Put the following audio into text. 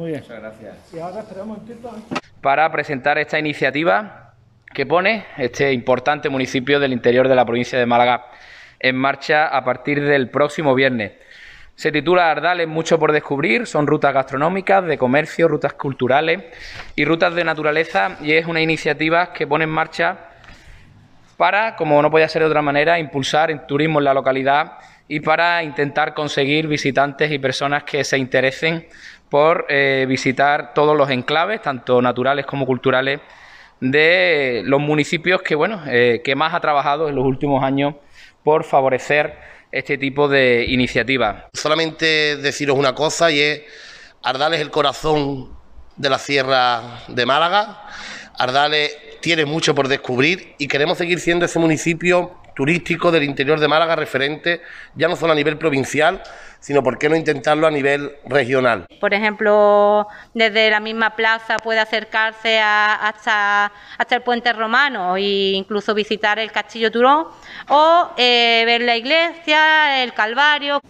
Muy bien. Muchas gracias. Y ahora esperamos ¿eh? para presentar esta iniciativa que pone este importante municipio del interior de la provincia de Málaga en marcha a partir del próximo viernes. Se titula Ardales Mucho por Descubrir, son rutas gastronómicas, de comercio, rutas culturales y rutas de naturaleza y es una iniciativa que pone en marcha para, como no podía ser de otra manera, impulsar el turismo en la localidad y para intentar conseguir visitantes y personas que se interesen por eh, visitar todos los enclaves, tanto naturales como culturales, de los municipios que, bueno, eh, que más ha trabajado en los últimos años por favorecer este tipo de iniciativas. Solamente deciros una cosa y es, ...Ardales el corazón de la Sierra de Málaga Ardales tiene mucho por descubrir y queremos seguir siendo ese municipio turístico del interior de Málaga referente, ya no solo a nivel provincial, sino por qué no intentarlo a nivel regional. Por ejemplo, desde la misma plaza puede acercarse hasta, hasta el puente romano e incluso visitar el castillo Turón o eh, ver la iglesia, el Calvario.